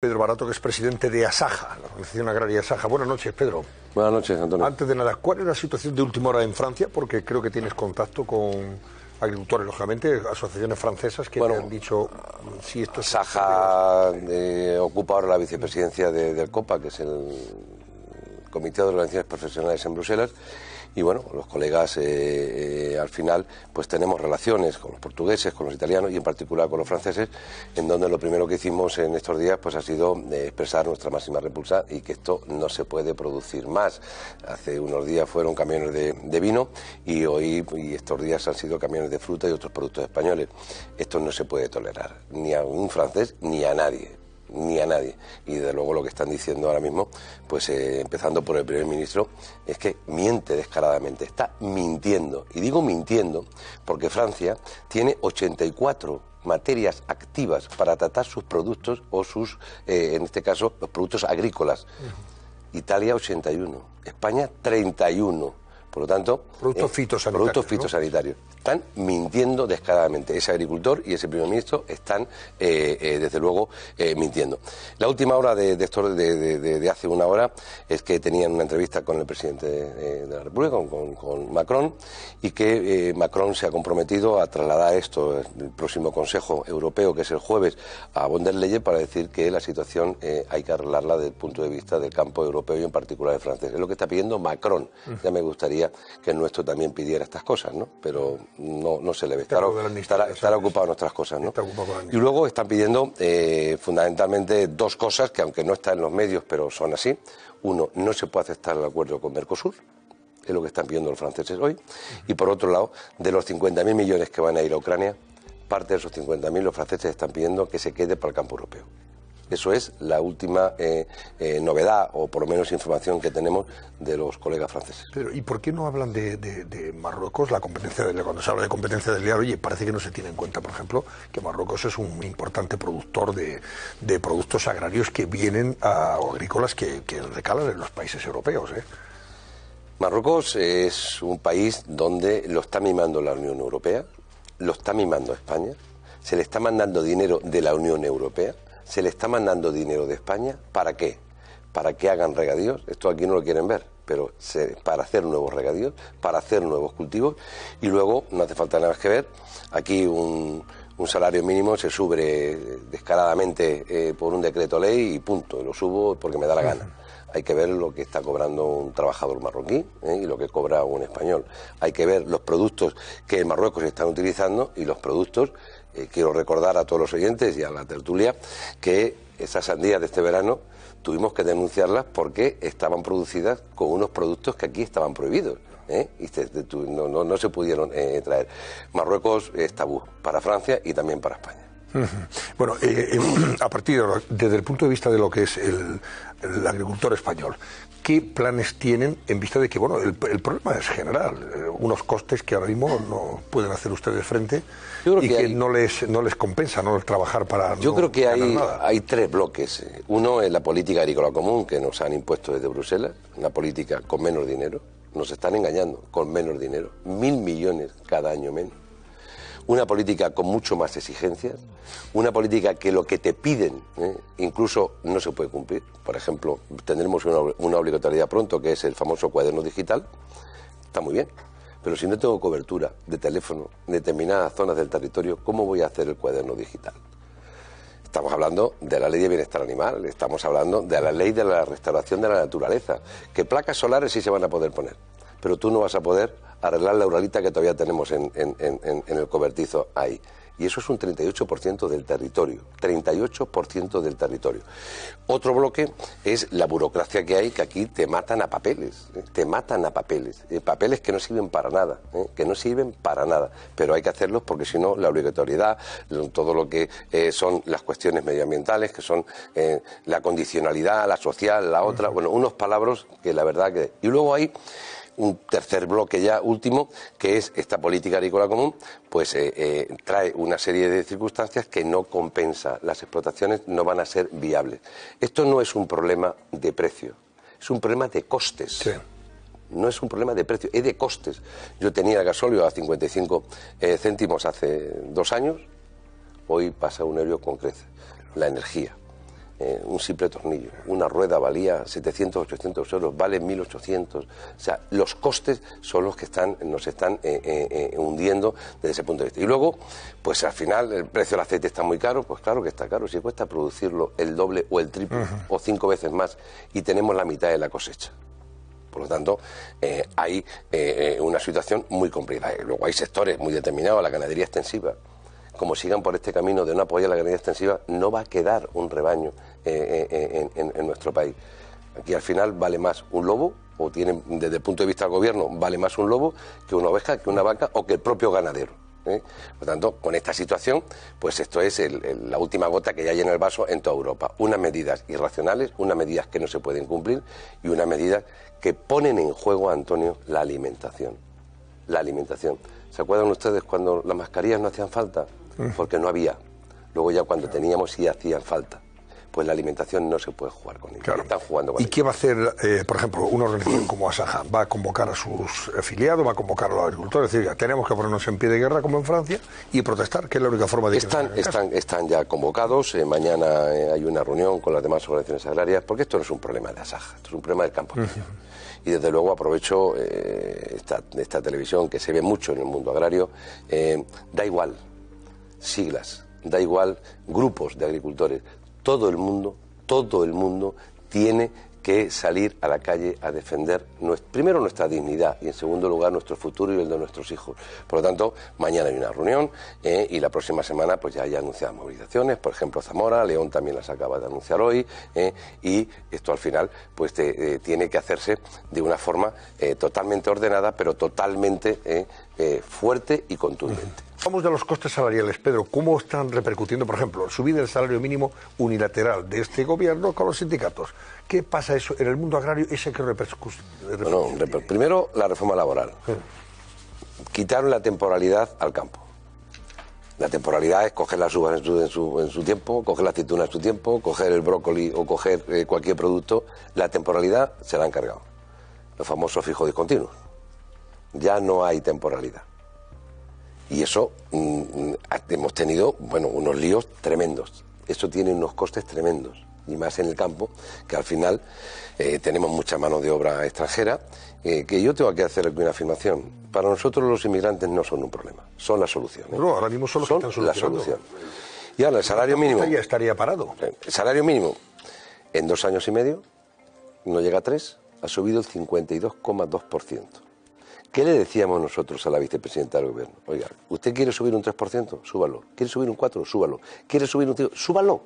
Pedro Barato, que es presidente de ASAJA, la Organización Agraria ASAJA. Buenas noches, Pedro. Buenas noches, Antonio. Antes de nada, ¿cuál es la situación de última hora en Francia? Porque creo que tienes contacto con agricultores, lógicamente, asociaciones francesas que han dicho mm, si esto es... ASAJA eh, ocupa ahora la vicepresidencia del COPA, que es el Comité de Organizaciones Profesionales en Bruselas, y bueno, los colegas eh, eh, al final pues tenemos relaciones con los portugueses, con los italianos y en particular con los franceses, en donde lo primero que hicimos en estos días pues ha sido eh, expresar nuestra máxima repulsa y que esto no se puede producir más. Hace unos días fueron camiones de, de vino y hoy y estos días han sido camiones de fruta y otros productos españoles. Esto no se puede tolerar, ni a un francés ni a nadie ni a nadie. Y desde luego lo que están diciendo ahora mismo, pues eh, empezando por el primer ministro, es que miente descaradamente, está mintiendo. Y digo mintiendo porque Francia tiene 84 materias activas para tratar sus productos o sus, eh, en este caso, los productos agrícolas. Italia 81, España 31. Por lo tanto. Productos eh, fitosanitarios. Productos Están mintiendo descaradamente. Ese agricultor y ese primer ministro están, eh, eh, desde luego, mintiendo. La última hora de, esto de, hace una hora es que tenían una entrevista con el presidente de, la República, con, Macron, y que Macron se ha comprometido a trasladar esto, el próximo Consejo Europeo, que es el jueves, a von para decir que la situación hay que arreglarla desde el punto de vista del campo europeo y en particular el francés. Es lo que está pidiendo Macron. Mm. Ya me gustaría que el nuestro también pidiera estas cosas, Pero no, se le ve. Estar, ocupado en cosas, ¿no? Y luego están pidiendo eh, fundamentalmente dos cosas que, aunque no están en los medios, pero son así. Uno, no se puede aceptar el acuerdo con Mercosur es lo que están pidiendo los franceses hoy. Y por otro lado, de los 50.000 millones que van a ir a Ucrania, parte de esos 50.000 los franceses están pidiendo que se quede para el campo europeo. Eso es la última eh, eh, novedad o por lo menos información que tenemos de los colegas franceses. Pero ¿y por qué no hablan de, Marruecos? La competencia del, cuando se habla de competencia del oye, parece que no se tiene en cuenta, por ejemplo, que Marruecos es un importante productor de, productos agrarios que vienen a, o agrícolas que, recalan en los países europeos. ¿eh? Marruecos es un país donde lo está mimando la Unión Europea, lo está mimando España, se le está mandando dinero de la Unión Europea se le está mandando dinero de España. ¿Para qué? Para que hagan regadíos. Esto aquí no lo quieren ver, pero para hacer nuevos regadíos, para hacer nuevos cultivos. Y luego, no hace falta nada más que ver, aquí un, salario mínimo se sube descaradamente eh, por un decreto ley y punto. Lo subo porque me da la gana. Hay que ver lo que está cobrando un trabajador marroquí eh, y lo que cobra un español. Hay que ver los productos que en Marruecos se están utilizando y los productos eh, quiero recordar a todos los oyentes y a la tertulia que esas sandías de este verano tuvimos que denunciarlas porque estaban producidas con unos productos que aquí estaban prohibidos. ¿eh? y no, se pudieron eh, traer. Marruecos es tabú para Francia y también para España. Bueno, eh, eh, a partir de desde el punto de vista de lo que es el, agricultor español, ¿qué planes tienen en vista de que, bueno, el, problema es general, eh, unos costes que ahora mismo no pueden hacer ustedes frente y que, no, les, no les compensa no trabajar para... Yo creo que hay, hay tres bloques. Uno es la política agrícola común que nos han impuesto desde Bruselas, una política con menos dinero. Nos están engañando con menos dinero, mil millones cada año menos una política con mucho más exigencias, una política que lo que te piden ¿eh? incluso no se puede cumplir. Por ejemplo, tendremos una, una obligatoriedad pronto que es el famoso cuaderno digital. Está muy bien, pero si no tengo cobertura de teléfono en determinadas zonas del territorio, ¿cómo voy a hacer el cuaderno digital? Estamos hablando de la ley de bienestar animal, estamos hablando de la ley de la restauración de la naturaleza. ¿Qué placas solares sí se van a poder poner? pero tú no vas a poder arreglar la uralita que todavía tenemos en, el cobertizo ahí. Y eso es un 38% del territorio, 38% del territorio. Otro bloque es la burocracia que hay, que aquí te matan a papeles, ¿eh? te matan a papeles, eh, papeles que no sirven para nada, ¿eh? que no sirven para nada, pero hay que hacerlos porque si no, la obligatoriedad, todo lo que son las cuestiones medioambientales, que son la condicionalidad, la social, la otra, bueno, unos palabras que la verdad que... Y luego hay un tercer bloque ya último, que es esta política agrícola común, pues eh, eh, trae una serie de circunstancias que no compensa. Las explotaciones no van a ser viables. Esto no es un problema de precio, es un problema de costes. No es un problema de precio, es de costes. Yo tenía el gasóleo a 55 eh, céntimos hace dos años, hoy pasa un euro con crece, La energía. Eh, un simple tornillo. Una rueda valía 700, 800 euros, vale 1800. O sea, los costes son los que están, nos están eh, eh, hundiendo desde ese punto de vista. Y luego, pues al final, el precio del aceite está muy caro, pues claro que está caro. Si cuesta producirlo el doble o el triple o cinco veces más y tenemos la mitad de la cosecha. Por lo tanto, hay una situación muy complicada. Luego hay sectores muy determinados, la ganadería extensiva, como sigan por este camino de no apoyar la ganadería extensiva, no va a quedar un rebaño eh, eh, en, nuestro país. Aquí al final vale más un lobo o tienen desde el punto de vista del gobierno, vale más un lobo que una oveja, que una vaca o que el propio ganadero. ¿eh? Por tanto, con esta situación, pues esto es la última gota que ya hay en el vaso en toda Europa. Unas medidas irracionales, unas medidas que no se pueden cumplir y unas medidas que ponen en juego, Antonio, la alimentación. La alimentación. ¿Se acuerdan ustedes cuando las mascarillas no hacían falta? Mm. porque no había. Luego ya cuando teníamos sí hacían falta. Pues la alimentación no se puede jugar con ella. Están jugando ¿Y qué va a hacer, eh, por ejemplo, una organización como Asaja? ¿Va a convocar a sus afiliados? ¿Va a convocar a los agricultores? Es decir, tenemos que ponernos en pie de guerra como en Francia y protestar, que es la única forma de están, están, están ya convocados. Eh, mañana eh, hay una reunión con las demás organizaciones agrarias, porque esto no es un problema de Asaja, esto es un problema del campo. Y desde luego aprovecho esta, esta, televisión que se ve mucho en el mundo agrario. da igual siglas, da igual grupos de agricultores, todo el mundo, todo el mundo tiene que salir a la calle a defender primero nuestra dignidad y en segundo lugar nuestro futuro y el de nuestros hijos. Por lo tanto, mañana hay una reunión eh, y la próxima semana pues ya hay anunciadas movilizaciones, por ejemplo Zamora, León también las acaba de anunciar hoy eh, y esto al final pues eh, tiene que hacerse de una forma totalmente ordenada pero totalmente fuerte y contundente. Vamos de los costes salariales, Pedro. ¿Cómo están repercutiendo, por ejemplo, subir del salario mínimo unilateral de este gobierno con los sindicatos? ¿Qué pasa eso en el mundo agrario? ¿Ese que repercute? primero, la reforma laboral. Quitaron la temporalidad al campo. La temporalidad es coger las uvas en su, tiempo, coger la aceituna en su tiempo, coger el brócoli o coger eh, cualquier producto. La temporalidad se la han cargado. Los famosos fijos discontinuos. Ya no hay temporalidad. Y eso mm, mm, hemos tenido, bueno, unos líos tremendos. Eso tiene unos costes tremendos. Y más en el campo, que al final eh, tenemos mucha mano de obra extranjera, eh, que yo tengo que hacer aquí una afirmación. Para nosotros los inmigrantes no son un problema, son la solución. ¿eh? No, ahora mismo son están la solución. Y ahora el salario mínimo. Ya estaría parado. El salario mínimo en dos años y medio no llega a tres, ha subido el 52,2%. ¿Qué le decíamos nosotros a la vicepresidenta del gobierno? Oiga, ¿usted quiere subir un 3%? Súbalo. ¿Quiere subir un 4%? Súbalo. ¿Quiere subir un 5%? Súbalo.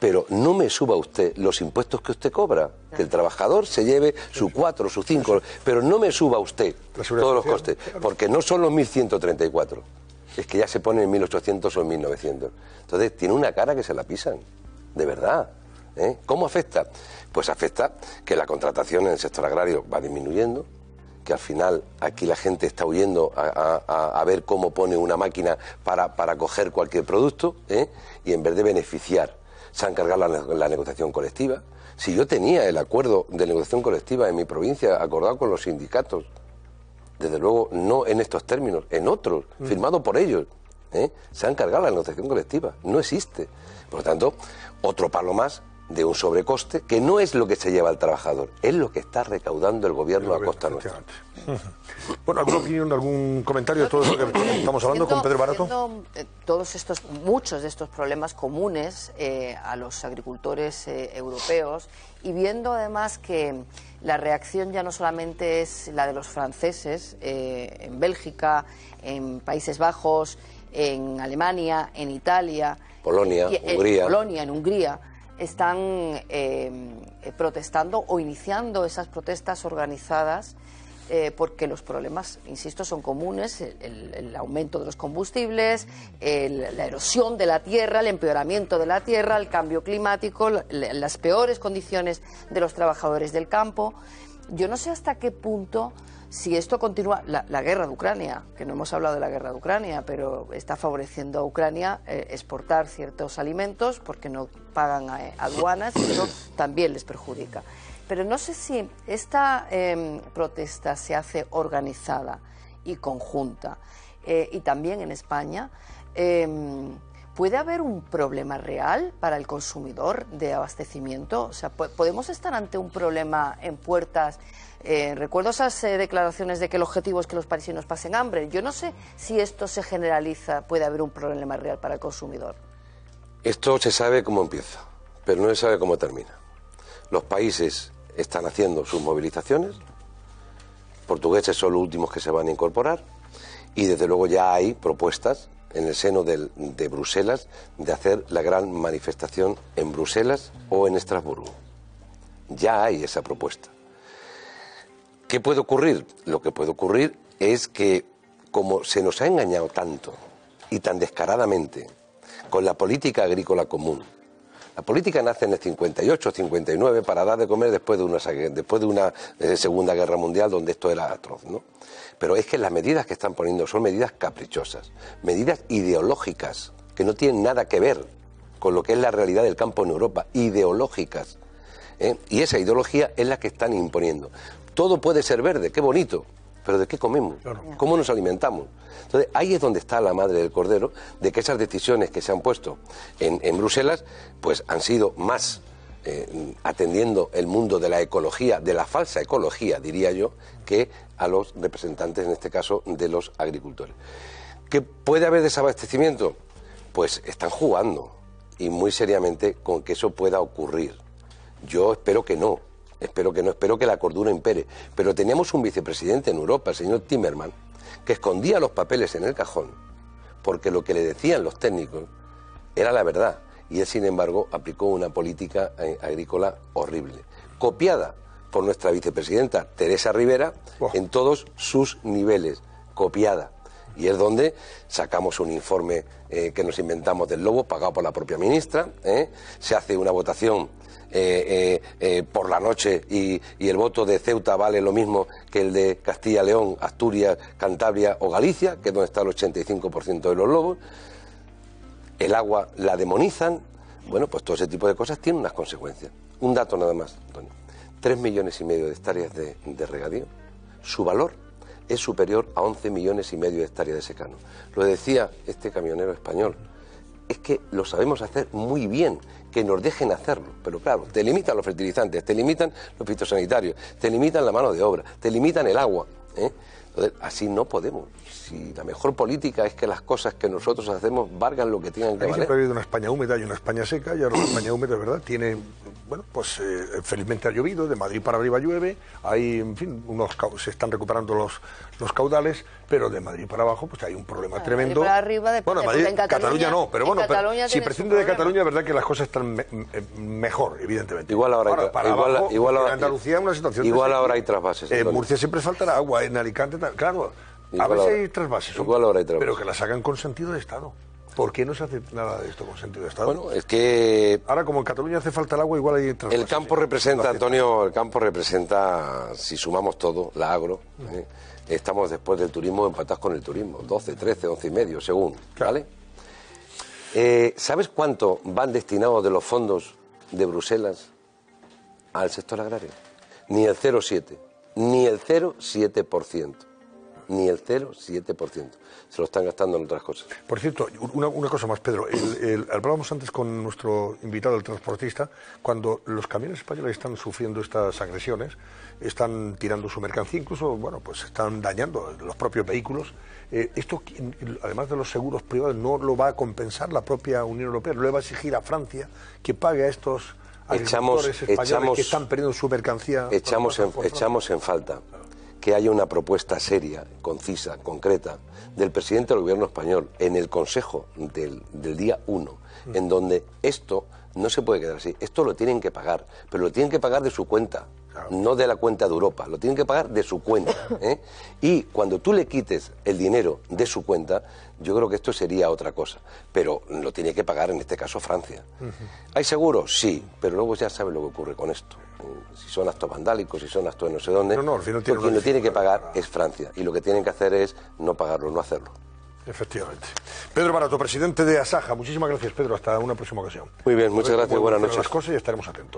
Pero no me suba usted los impuestos que usted cobra. Que el trabajador se lleve su 4, su 5, pero no me suba usted todos los costes. Porque no son los 1.134. Es que ya se pone en 1.800 o en 1.900. Entonces tiene una cara que se la pisan. De verdad. ¿eh? ¿Cómo afecta? Pues afecta que la contratación en el sector agrario va disminuyendo que al final aquí la gente está huyendo a, ver cómo pone una máquina para, coger cualquier producto ¿eh? y en vez de beneficiar, se ha encargado la, negociación colectiva. Si yo tenía el acuerdo de negociación colectiva en mi provincia acordado con los sindicatos, desde luego no en estos términos, en otros, mm. firmado por ellos. ¿eh? Se ha encargado la negociación colectiva, no existe. Por lo tanto, otro palo más de un sobrecoste que no es lo que se lleva al trabajador, es lo que está recaudando el gobierno a costa nuestra. Bueno, ¿alguna opinión, algún comentario de todo lo que estamos hablando con Pedro Barato? Eh, todos estos, muchos de estos problemas comunes eh, a los agricultores eh, europeos y viendo además que la reacción ya no solamente es la de los franceses en Bélgica, en Países Bajos, en Alemania, en Italia, Polonia, Hungría. En Polonia, en Hungría están em, eh, protestando o iniciando esas protestas organizadas eh, porque los problemas, insisto, son comunes, el, aumento de los combustibles, la erosión de la tierra, el empeoramiento de la tierra, el cambio climático, las peores condiciones de los trabajadores del campo. Yo no sé hasta qué punto si esto continúa, la, guerra de Ucrania, que no hemos hablado de la guerra de Ucrania, pero está favoreciendo a Ucrania eh, exportar ciertos alimentos porque no pagan eh, aduanas y eso también les perjudica. Pero no sé si esta em, protesta se hace organizada y conjunta. Eh, y también en España em, ¿Puede haber un problema real para el consumidor de abastecimiento? O sea, ¿podemos estar ante un problema en puertas? Eh, recuerdo esas eh, declaraciones de que el objetivo es que los parisinos pasen hambre. Yo no sé si esto se generaliza, puede haber un problema real para el consumidor. Esto se sabe cómo empieza, pero no se sabe cómo termina. Los países están haciendo sus movilizaciones, portugueses son los últimos que se van a incorporar, y desde luego ya hay propuestas en el seno de Bruselas de hacer la gran manifestación en Bruselas o en Estrasburgo. Ya hay esa propuesta. ¿Qué puede ocurrir? Lo que puede ocurrir es que, como se nos ha engañado tanto y tan descaradamente con la política agrícola común, la política nace en el 58, 59 para dar de comer después de una, después de una eh, Segunda Guerra Mundial donde esto era atroz, ¿no? Pero es que las medidas que están poniendo son medidas caprichosas, medidas ideológicas, que no tienen nada que ver con lo que es la realidad del campo en Europa, ideológicas. ¿eh? Y esa ideología es la que están imponiendo. Todo puede ser verde, qué bonito, pero ¿de qué comemos? ¿Cómo nos alimentamos? Entonces, ahí es donde está la madre del cordero, de que esas decisiones que se han puesto en, en Bruselas, pues han sido más eh, atendiendo el mundo de la ecología, de la falsa ecología, diría yo, que a los representantes, en este caso, de los agricultores. ¿Qué puede haber desabastecimiento? Pues están jugando y muy seriamente con que eso pueda ocurrir. Yo espero que no, espero que no, espero que la cordura impere. Pero teníamos un vicepresidente en Europa, el señor Timerman, que escondía los papeles en el cajón, porque lo que le decían los técnicos era la verdad y él, sin embargo, aplicó una política eh, agrícola horrible, copiada por nuestra vicepresidenta Teresa Rivera en todos sus niveles, copiada. Y es donde sacamos un informe eh, que nos inventamos del lobo, pagado por la propia ministra, ¿eh? se hace una votación por la noche y, y, el voto de Ceuta vale lo mismo que el de Castilla, León, Asturias, Cantabria o Galicia, que es donde está el 85% de los lobos el agua la demonizan. Bueno, pues todo ese tipo de cosas tiene unas consecuencias. Un dato nada más, Antonio. Tres millones y medio de hectáreas de, regadío. Su valor es superior a 11 millones y medio de hectáreas de secano. Lo decía este camionero español. Es que lo sabemos hacer muy bien, que nos dejen hacerlo. Pero claro, te limitan los fertilizantes, te limitan los fitosanitarios, te limitan la mano de obra, te limitan el agua. ¿eh? así no podemos. Si la mejor política es que las cosas que nosotros hacemos valgan lo que tengan que valer. Siempre ha habido una España húmeda y una España seca, y ahora la España húmeda, ¿verdad? Tiene, bueno, pues eh, felizmente ha llovido, de Madrid para arriba llueve, hay, en fin, unos, se están recuperando los, los caudales, pero de Madrid para abajo pues hay un problema tremendo. Madrid para arriba bueno, Madrid, en Cataluña, no, pero bueno, si prescinde de Cataluña, es verdad que las cosas están eh, mejor, evidentemente. Igual ahora, hay... para igual, igual ahora, en Andalucía una situación Igual ahora hay trasvases. En Murcia siempre faltará agua, en Alicante claro. a veces hay trasvases, igual ahora hay trasvases, pero que las hagan con sentido de Estado. ¿Por qué no se hace nada de esto con sentido de Estado? Bueno, es que... Ahora, como en Cataluña hace falta el agua, igual hay... El campo representa, Antonio, el campo representa, si sumamos todo, la agro. ¿eh? Estamos después del turismo empatados con el turismo, 12, 13, 11 y medio, según, ¿vale? Eh, ¿Sabes cuánto van destinados de los fondos de Bruselas al sector agrario? Ni el 0,7, ni el 0,7% ni el 0,7%. Se lo están gastando en otras cosas. Por cierto, una, cosa más, Pedro. hablábamos antes con nuestro invitado, el transportista, cuando los camiones españoles están sufriendo estas agresiones, están tirando su mercancía, incluso, bueno, pues están dañando los propios vehículos. Eh, esto, además de los seguros privados, no lo va a compensar la propia Unión Europea, le va a exigir a Francia que pague a estos echamos, españoles que están perdiendo su mercancía. Echamos, echamos en falta que haya una propuesta seria, concisa, concreta, del presidente del gobierno español en el Consejo del, día 1, en donde esto no se puede quedar así. Esto lo tienen que pagar, pero lo tienen que pagar de su cuenta no de la cuenta de Europa, lo tienen que pagar de su cuenta. ¿eh? Y cuando tú le quites el dinero de su cuenta, yo creo que esto sería otra cosa. Pero lo tiene que pagar, en este caso, Francia. ¿Hay seguros? Sí, pero luego ya sabes lo que ocurre con esto. Si son actos vandálicos, si son actos de no sé dónde. No, no, al pues quien lo tiene que pagar es Francia. Y lo que tienen que hacer es no pagarlo, no hacerlo. Efectivamente. Pedro Barato, presidente de Asaja. Muchísimas gracias, Pedro. Hasta una próxima ocasión. Muy bien, muchas gracias. Buenas noches. Las cosas y estaremos atentos.